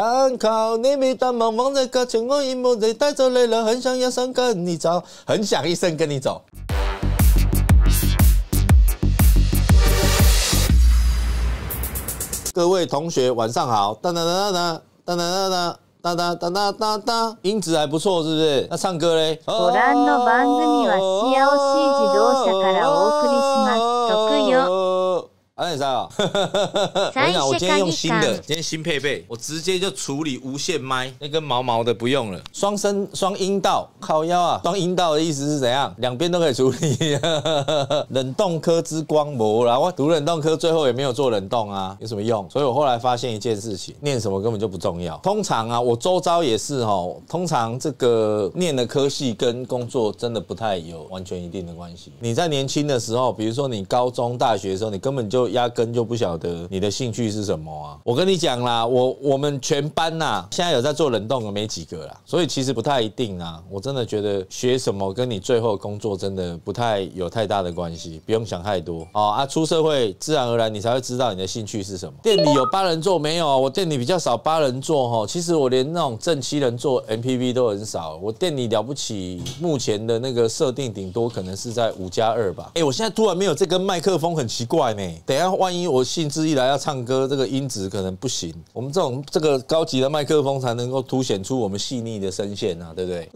参考你当忙我一在带着了，很想跟你走，很想一生跟你走。各位同学晚上好，当当当当当当当当当当当当当，音质还不错是不是？那唱歌嘞？ご覧の番組はシアオ自動車からお送り。哪里三啊？我讲，我今天用新的，今天新配备，我直接就处理无线麦，那根毛毛的不用了。双声双阴道靠腰啊，双阴道的意思是怎样？两边都可以处理。冷冻科之光膜，然后读冷冻科最后也没有做冷冻啊，有什么用？所以我后来发现一件事情，念什么根本就不重要。通常啊，我周遭也是哦，通常这个念的科系跟工作真的不太有完全一定的关系。你在年轻的时候，比如说你高中、大学的时候，你根本就压根就不晓得你的兴趣是什么啊！我跟你讲啦，我我们全班呐，现在有在做冷冻的没几个啦，所以其实不太一定啊。我真的觉得学什么跟你最后工作真的不太有太大的关系，不用想太多哦啊！出社会自然而然你才会知道你的兴趣是什么。店里有八人座没有？我店里比较少八人座哈，其实我连那种正七人座 MPV 都很少。我店里了不起，目前的那个设定顶多可能是在五加二吧。哎，我现在突然没有这根麦克风，很奇怪呢。等。然万一我兴致一来要唱歌，这个音质可能不行。我们这种这个高级的麦克风才能够凸显出我们细腻的声线啊，对不对？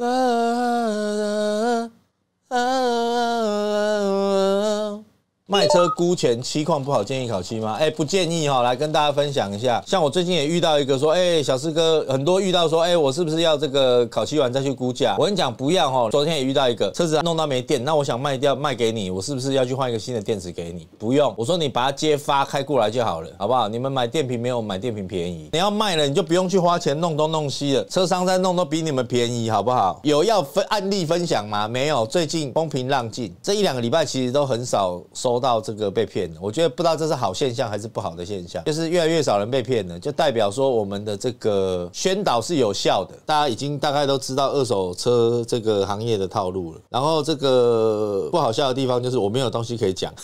卖车估钱期况不好建议烤漆吗？哎，不建议哈。来跟大家分享一下，像我最近也遇到一个说，哎，小四哥，很多遇到说，哎，我是不是要这个烤漆完再去估价？我跟你讲不要哈。昨天也遇到一个车子弄到没电，那我想卖掉卖给你，我是不是要去换一个新的电池给你？不用，我说你把它接发开过来就好了，好不好？你们买电瓶没有买电瓶便宜，你要卖了你就不用去花钱弄东弄西了，车商在弄都比你们便宜，好不好？有要分案例分享吗？没有，最近风平浪静，这一两个礼拜其实都很少收。说到这个被骗的，我觉得不知道这是好现象还是不好的现象。就是越来越少人被骗了，就代表说我们的这个宣导是有效的，大家已经大概都知道二手车这个行业的套路了。然后这个不好笑的地方就是我没有东西可以讲。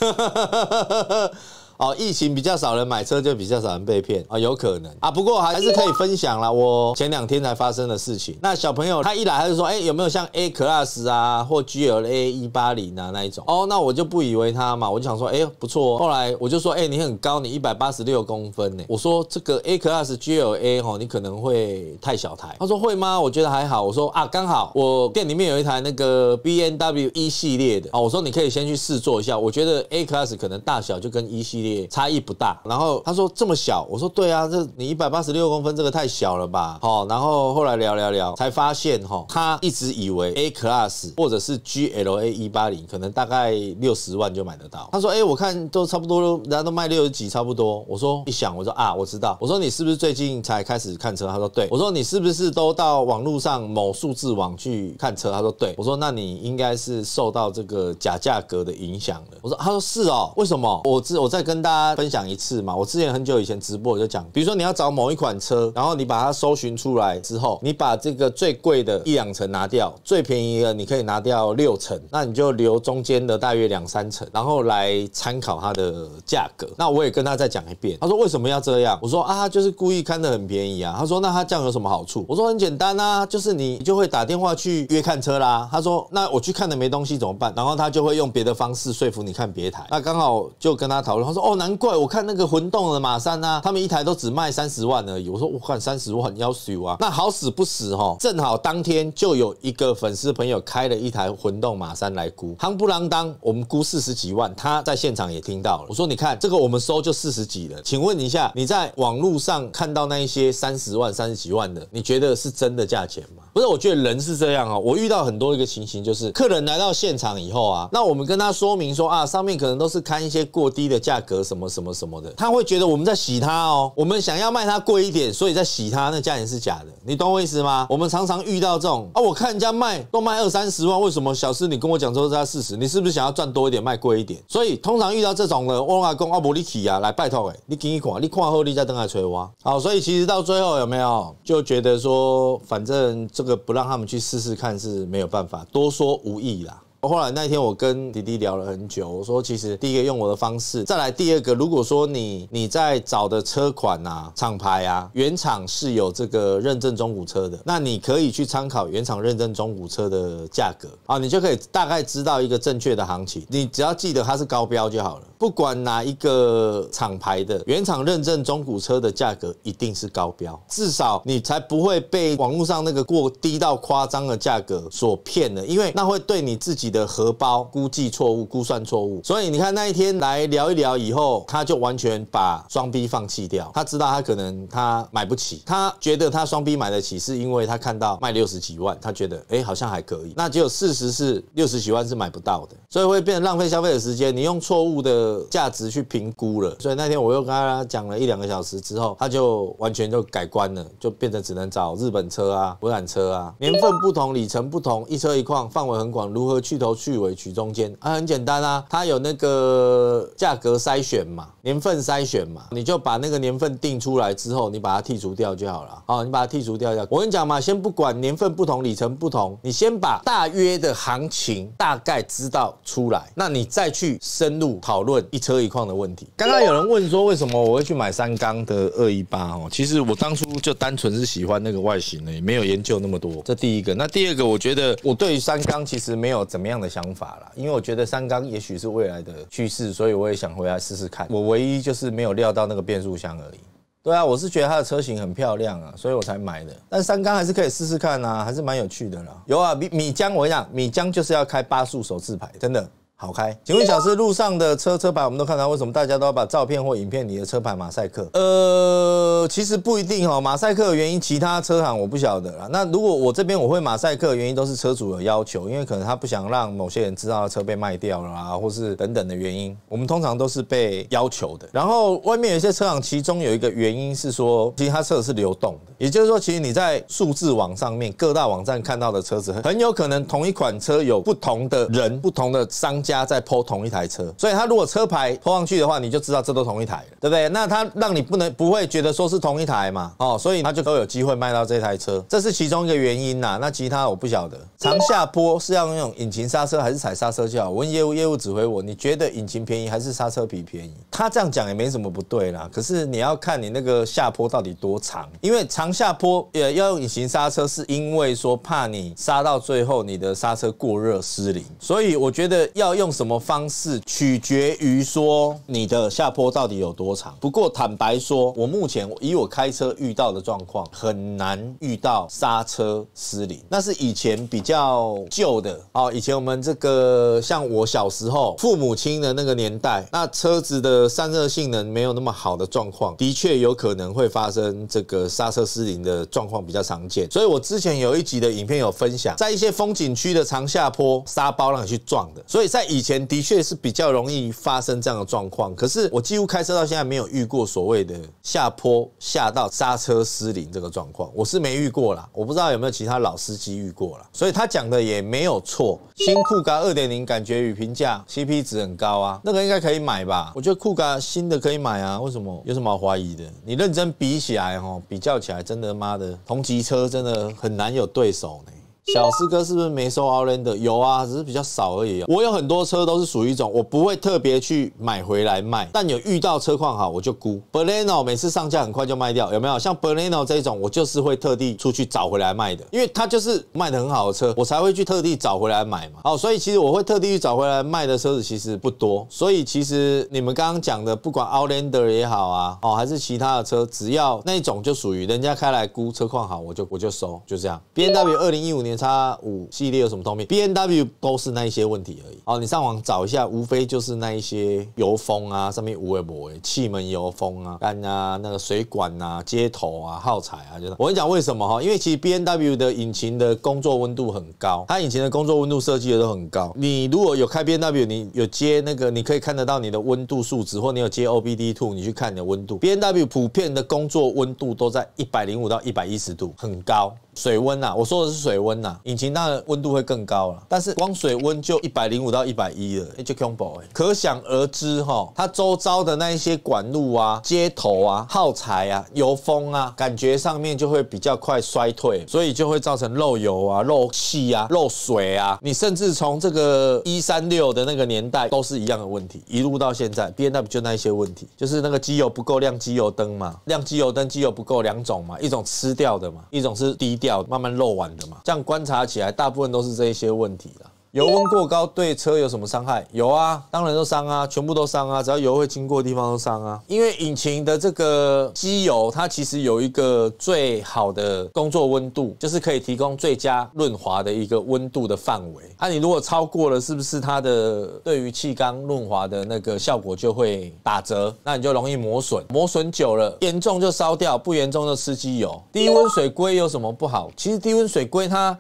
哦，疫情比较少人买车，就比较少人被骗啊，有可能啊。不过还还是可以分享啦，我前两天才发生的事情。那小朋友他一来他就说，哎，有没有像 A Class 啊，或 G L A 一八零啊那一种？哦，那我就不以为他嘛，我就想说，哎，不错。哦。后来我就说，哎，你很高，你一百八十六公分呢。我说这个 A Class G L A 哦，你可能会太小台。他说会吗？我觉得还好。我说啊，刚好我店里面有一台那个 B N W 一系列的啊。我说你可以先去试坐一下，我觉得 A Class 可能大小就跟一系列。差异不大，然后他说这么小，我说对啊，这你一百八十六公分这个太小了吧，好，然后后来聊聊聊，才发现哈，他一直以为 A Class 或者是 GLA 一八零可能大概六十万就买得到。他说哎，我看都差不多，人家都卖六十几，差不多。我说一想，我说啊，我知道，我说你是不是最近才开始看车？他说对，我说你是不是都到网络上某数字网去看车？他说对，我说那你应该是受到这个假价格的影响了。我说他说是哦，为什么？我我在跟。大家分享一次嘛？我之前很久以前直播我就讲，比如说你要找某一款车，然后你把它搜寻出来之后，你把这个最贵的一两层拿掉，最便宜的你可以拿掉六成，那你就留中间的大约两三成，然后来参考它的价格。那我也跟他再讲一遍，他说为什么要这样？我说啊，就是故意看的很便宜啊。他说那他这样有什么好处？我说很简单啊，就是你就会打电话去约看车啦。他说那我去看的没东西怎么办？然后他就会用别的方式说服你看别台。那刚好就跟他讨论，他说哦。哦，难怪我看那个混动的马三呢，他们一台都只卖三十万而已。我说我看三十万，你要死啊！那好死不死哈，正好当天就有一个粉丝朋友开了一台混动马三来估，夯不啷当，我们估四十几万。他在现场也听到了，我说你看这个我们收就四十几了，请问一下，你在网络上看到那一些三十万、三十几万的，你觉得是真的价钱吗？不是，我觉得人是这样啊。我遇到很多一个情形，就是客人来到现场以后啊，那我们跟他说明说啊，上面可能都是看一些过低的价格。格什么什么什么的，他会觉得我们在洗他哦，我们想要卖他贵一点，所以在洗他，那价钱是假的，你懂我意思吗？我们常常遇到这种，啊，我看人家卖都卖二三十万，为什么小师你跟我讲说他四十，你是不是想要赚多一点，卖贵一点？所以通常遇到这种的我拉宫奥博利奇啊，来拜托哎，你给一看，你看后你再登来催我。好，所以其实到最后有没有就觉得说，反正这个不让他们去试试看是没有办法，多说无益啦。后来那天我跟迪迪聊了很久，我说其实第一个用我的方式，再来第二个，如果说你你在找的车款啊、厂牌啊，原厂是有这个认证中古车的，那你可以去参考原厂认证中古车的价格啊，你就可以大概知道一个正确的行情。你只要记得它是高标就好了，不管哪一个厂牌的原厂认证中古车的价格一定是高标，至少你才不会被网络上那个过低到夸张的价格所骗了，因为那会对你自己。的荷包估计错误，估算错误，所以你看那一天来聊一聊以后，他就完全把双逼放弃掉。他知道他可能他买不起，他觉得他双逼买得起，是因为他看到卖六十几万，他觉得哎好像还可以。那只有事实是六十几万是买不到的，所以会变成浪费消费的时间。你用错误的价值去评估了，所以那天我又跟他讲了一两个小时之后，他就完全就改观了，就变成只能找日本车啊、国产车啊，年份不同、里程不同，一车一况，范围很广，如何去？头去尾取中间啊，很简单啊，它有那个价格筛选嘛，年份筛选嘛，你就把那个年份定出来之后，你把它剔除掉就好了。啊，你把它剔除掉就好。我跟你讲嘛，先不管年份不同，里程不同，你先把大约的行情大概知道出来，那你再去深入讨论一车一况的问题。刚刚有人问说，为什么我会去买三缸的二一八哦？其实我当初就单纯是喜欢那个外形的，没有研究那么多。这第一个，那第二个，我觉得我对于三缸其实没有怎么样。样的想法啦，因为我觉得三缸也许是未来的趋势，所以我也想回来试试看。我唯一就是没有料到那个变速箱而已。对啊，我是觉得它的车型很漂亮啊，所以我才买的。但三缸还是可以试试看啊，还是蛮有趣的啦。有啊，米米江我跟你讲，米江就是要开八速手自排。真的，好开，请问小师，路上的车车牌我们都看到，为什么大家都要把照片或影片里的车牌马赛克？呃，其实不一定哦。马赛克的原因，其他车行我不晓得了。那如果我这边我会马赛克，原因都是车主有要求，因为可能他不想让某些人知道他车被卖掉了啊，或是等等的原因。我们通常都是被要求的。然后外面有一些车行，其中有一个原因是说，其他车是流动的，也就是说，其实你在数字网上面各大网站看到的车子，很有可能同一款车有不同的人、不同的商家。家在抛同一台车，所以他如果车牌抛上去的话，你就知道这都同一台了，对不对？那他让你不能不会觉得说是同一台嘛？哦，所以他就都有机会卖到这台车，这是其中一个原因呐。那其他我不晓得。长下坡是要用引擎刹车还是踩刹车就好？我问业务，业务指挥我，你觉得引擎便宜还是刹车皮便宜？他这样讲也没什么不对啦。可是你要看你那个下坡到底多长，因为长下坡也要用引擎刹车，是因为说怕你刹到最后你的刹车过热失灵，所以我觉得要。用什么方式取决于说你的下坡到底有多长。不过坦白说，我目前以我开车遇到的状况，很难遇到刹车失灵。那是以前比较旧的哦。以前我们这个像我小时候父母亲的那个年代，那车子的散热性能没有那么好的状况，的确有可能会发生这个刹车失灵的状况比较常见。所以我之前有一集的影片有分享，在一些风景区的长下坡沙包让你去撞的。所以在以前的确是比较容易发生这样的状况，可是我几乎开车到现在没有遇过所谓的下坡下到刹车失灵这个状况，我是没遇过啦，我不知道有没有其他老司机遇过啦。所以他讲的也没有错。新酷咖二点零感觉与评价，CP 值很高啊，那个应该可以买吧？我觉得酷咖新的可以买啊，为什么？有什么好怀疑的？你认真比起来，哦，比较起来，真的妈的，同级车真的很难有对手呢。小师哥是不是没收 Outlander？有啊，只是比较少而已。我有很多车都是属于一种，我不会特别去买回来卖。但有遇到车况好，我就估。b e l n o 每次上架很快就卖掉，有没有？像 b e l n o 这一种，我就是会特地出去找回来卖的，因为它就是卖的很好的车，我才会去特地找回来买嘛。哦，所以其实我会特地去找回来卖的车子其实不多。所以其实你们刚刚讲的，不管 Outlander 也好啊，哦，还是其他的车，只要那一种就属于人家开来估车况好，我就我就收，就这样。B N W 二零一五年。叉五系列有什么通病？B N W 都是那一些问题而已。哦，你上网找一下，无非就是那一些油封啊，上面无为不为，气门油封啊、干啊、那个水管啊、接头啊、耗材啊，就是我跟你讲为什么哈？因为其实 B N W 的引擎的工作温度很高，它引擎的工作温度设计的都很高。你如果有开 B N W，你有接那个，你可以看得到你的温度数值，或你有接 O B D two，你去看你的温度。B N W 普遍的工作温度都在一百零五到一百一十度，很高。水温呐，我说的是水温呐，引擎当然温度会更高了，但是光水温就一百零五到一百一了，就恐怖哎，可想而知哈，它周遭的那一些管路啊、接头啊、耗材啊、油封啊，感觉上面就会比较快衰退，所以就会造成漏油啊、漏气啊、漏水啊。你甚至从这个一三六的那个年代都是一样的问题，一路到现在，B&W 就那一些问题，就是那个机油不够亮机油灯嘛，亮机油灯机油不够两种嘛，一种吃掉的嘛，一种是滴。掉，慢慢漏完的嘛，这样观察起来，大部分都是这一些问题了。油温过高对车有什么伤害？有啊，当然都伤啊，全部都伤啊，只要油会经过的地方都伤啊。因为引擎的这个机油，它其实有一个最好的工作温度，就是可以提供最佳润滑的一个温度的范围。啊，你如果超过了，是不是它的对于气缸润滑的那个效果就会打折？那你就容易磨损，磨损久了，严重就烧掉，不严重就吃机油。低温水硅有什么不好？其实低温水硅它。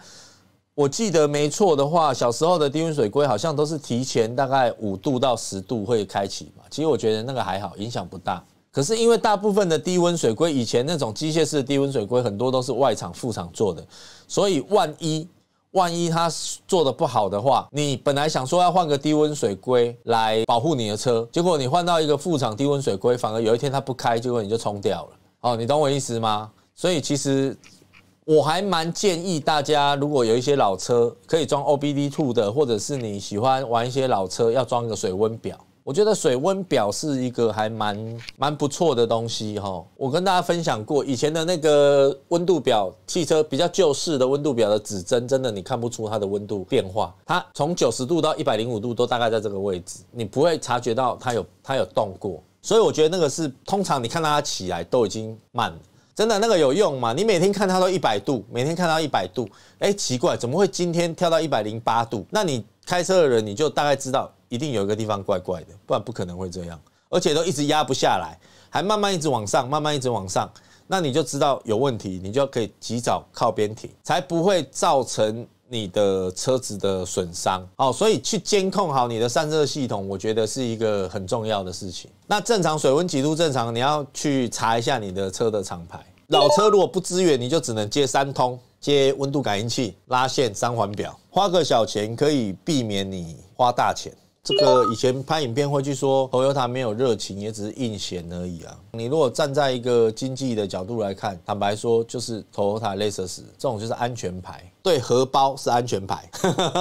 我记得没错的话，小时候的低温水龟好像都是提前大概五度到十度会开启嘛。其实我觉得那个还好，影响不大。可是因为大部分的低温水龟以前那种机械式低温水龟，很多都是外厂副厂做的，所以万一万一它做的不好的话，你本来想说要换个低温水龟来保护你的车，结果你换到一个副厂低温水龟，反而有一天它不开，结果你就冲掉了。哦，你懂我意思吗？所以其实。我还蛮建议大家，如果有一些老车可以装 OBD2 的，或者是你喜欢玩一些老车，要装个水温表。我觉得水温表是一个还蛮蛮不错的东西哈。我跟大家分享过，以前的那个温度表，汽车比较旧式的温度表的指针，真的你看不出它的温度变化。它从九十度到一百零五度都大概在这个位置，你不会察觉到它有它有动过。所以我觉得那个是通常你看到它起来都已经慢。真的那个有用吗？你每天看它都一百度，每天看到一百度，哎，奇怪，怎么会今天跳到一百零八度？那你开车的人，你就大概知道一定有一个地方怪怪的，不然不可能会这样。而且都一直压不下来，还慢慢一直往上，慢慢一直往上，那你就知道有问题，你就可以及早靠边停，才不会造成你的车子的损伤。好，所以去监控好你的散热系统，我觉得是一个很重要的事情。那正常水温几度正常？你要去查一下你的车的厂牌。老车如果不支援，你就只能接三通，接温度感应器、拉线、三环表，花个小钱可以避免你花大钱。这个以前拍影片会去说头油塔没有热情，也只是应险而已啊。你如果站在一个经济的角度来看，坦白说就是头油塔累死，这种就是安全牌。对，荷包是安全牌。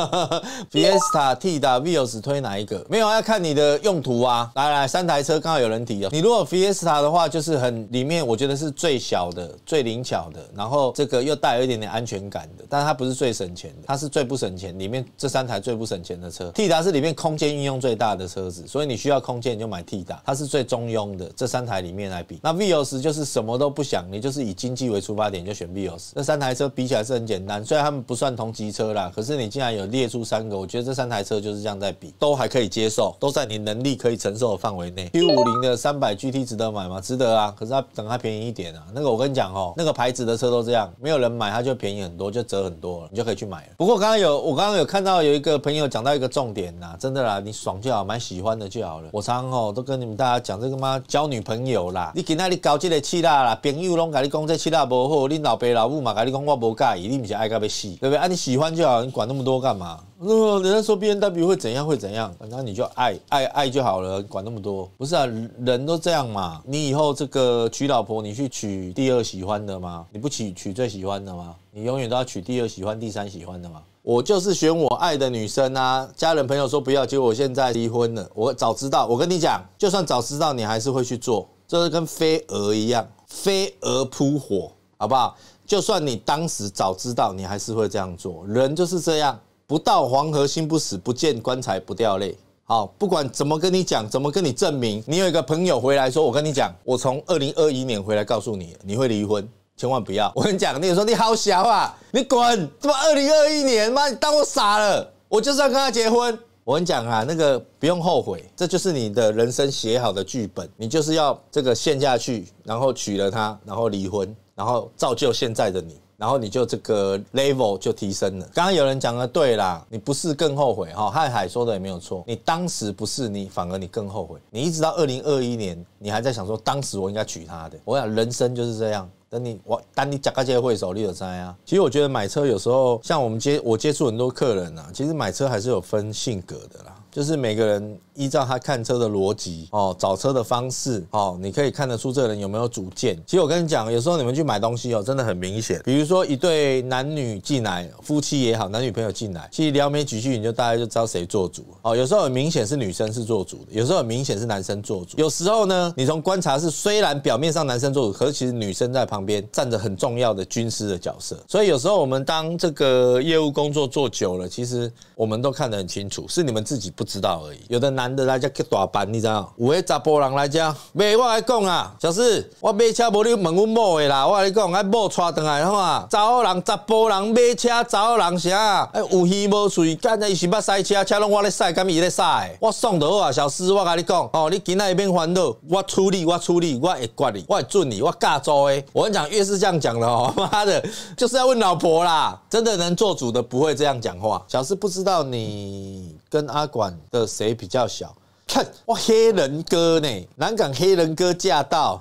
Fiesta、t 的 Vios 推哪一个？没有，要看你的用途啊。来来，三台车刚好有人提了，你如果 Fiesta 的话，就是很里面我觉得是最小的、最灵巧的，然后这个又带有一点点安全感的，但它不是最省钱的，它是最不省钱。里面这三台最不省钱的车 t 达是里面空间运用最大的车子，所以你需要空间就买 t 达，它是最中庸的这三台里面来比。那 Vios 就是什么都不想，你就是以经济为出发点就选 Vios。这三台车比起来是很简单，虽然。不算同级车啦，可是你竟然有列出三个，我觉得这三台车就是这样在比，都还可以接受，都在你能力可以承受的范围内。Q 五零的三百 GT 值得买吗？值得啊，可是它等它便宜一点啊。那个我跟你讲哦，那个牌子的车都这样，没有人买它就便宜很多，就折很多了，你就可以去买了。不过刚刚有我刚刚有看到有一个朋友讲到一个重点呐，真的啦，你爽就好，蛮喜欢的就好了。我常常哦都跟你们大家讲这个嘛，交女朋友啦，你今天你交这个气啦啦，朋友拢跟你讲这气啦不好，你老爸老母嘛跟你讲我无介意，你唔是爱要。对不对啊？你喜欢就好，你管那么多干嘛？那人家说 B N W 会怎样会怎样，那你就爱爱爱就好了，管那么多不是啊？人都这样嘛。你以后这个娶老婆，你去娶第二喜欢的吗？你不娶娶最喜欢的吗？你永远都要娶第二喜欢、第三喜欢的吗？我就是选我爱的女生啊！家人朋友说不要，结果我现在离婚了。我早知道，我跟你讲，就算早知道，你还是会去做，这是跟飞蛾一样，飞蛾扑火。好不好？就算你当时早知道，你还是会这样做。人就是这样，不到黄河心不死，不见棺材不掉泪。好，不管怎么跟你讲，怎么跟你证明，你有一个朋友回来说：“我跟你讲，我从二零二一年回来告诉你，你会离婚，千万不要。”我跟你讲，你说你好小啊！你滚！怎么二零二一年？妈，你当我傻了？我就是要跟他结婚。我跟你讲啊，那个不用后悔，这就是你的人生写好的剧本，你就是要这个陷下去，然后娶了她，然后离婚。然后造就现在的你，然后你就这个 level 就提升了。刚刚有人讲的对啦，你不是更后悔哈？瀚海说的也没有错，你当时不是你，反而你更后悔。你一直到二零二一年，你还在想说，当时我应该娶她的。我想人生就是这样，等你我，当你讲个机会手，你有猜啊。其实我觉得买车有时候像我们接我接触很多客人啊，其实买车还是有分性格的啦。就是每个人依照他看车的逻辑哦，找车的方式哦，你可以看得出这个人有没有主见。其实我跟你讲，有时候你们去买东西哦，真的很明显。比如说一对男女进来，夫妻也好，男女朋友进来，其实聊没几句，你就大概就知道谁做主哦。有时候很明显是女生是做主的，有时候很明显是男生做主。有时候呢，你从观察是虽然表面上男生做主，可是其实女生在旁边站着很重要的军师的角色。所以有时候我们当这个业务工作做久了，其实我们都看得很清楚，是你们自己。不知道而已。有的男的来家去打班，你知道？有诶查甫人来家，袂我来讲啊，小四，我买车无你问阮某的啦。我跟你讲，俺某带回来，好看，查某人、查甫人买车，查某人啥？哎，有耳无嘴，干在是捌塞车，车拢我咧塞，干伊咧塞。我上头啊，小四，我跟你讲，哦，你今仔一边烦恼，我处理，我处理，我会管你，我会准你，我嫁租的。我跟你讲，越是这样讲的，妈的，就是要问老婆啦。真的能做主的不会这样讲话。小四不知道你。跟阿管的谁比较小？看哇，黑人哥呢，南港黑人哥驾到！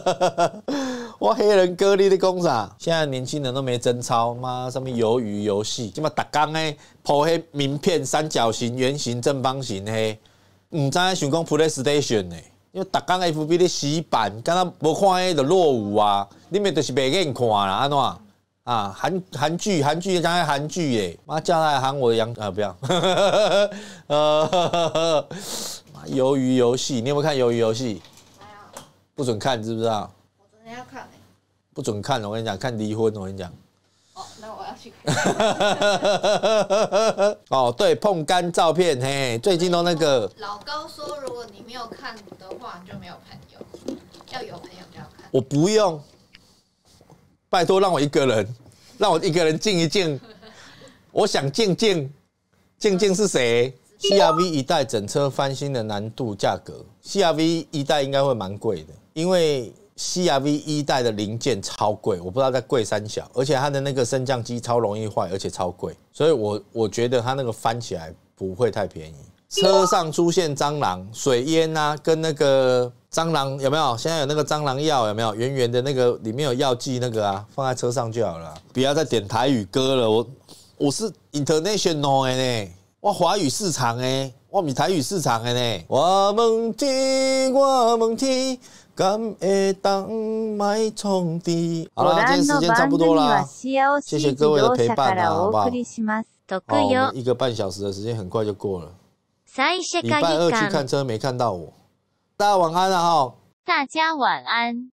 哇，黑人哥你的工厂，现在年轻人都没贞操，妈什么鱿鱼游戏？今么打钢哎，破黑名片，三角形、圆形、正方形嘿，唔知道想讲 PlayStation 呢？因为打钢 f b 的洗版，刚刚无看黑的落伍啊，你们就是白人看啦，安怎？啊，韩韩剧，韩剧，讲来韩剧耶，妈叫来喊我杨啊，不要，呃，鱿鱼游戏，你有没有看鱿鱼游戏？没有。不准看，知不知道？我真的要看哎。不准看，我跟你讲，看离婚，我跟你讲。哦，那我要去看。哦，对，碰干照片，嘿，最近都那个。老高说，如果你没有看的话，你就没有朋友。要有朋友就要看。我不用。拜托让我一个人，让我一个人静一静。我想静静静静是谁？CRV 一代整车翻新的难度、价格，CRV 一代应该会蛮贵的，因为 CRV 一代的零件超贵，我不知道在贵三小，而且它的那个升降机超容易坏，而且超贵，所以我我觉得它那个翻起来不会太便宜。车上出现蟑螂、水淹啊，跟那个蟑螂有没有？现在有那个蟑螂药有没有？圆圆的那个里面有药剂那个啊，放在车上就好了。不要再点台语歌了，我我是 international 的呢，哇华语市场我哇你台语市场哎呢。我们天，我们天，敢会当卖充弟。好了，今天时间差不多了，谢谢各位的陪伴啊，好吧？哦，一个半小时的时间很快就过了。礼拜二去看车，没看到我。大家晚安了哈！大家晚安。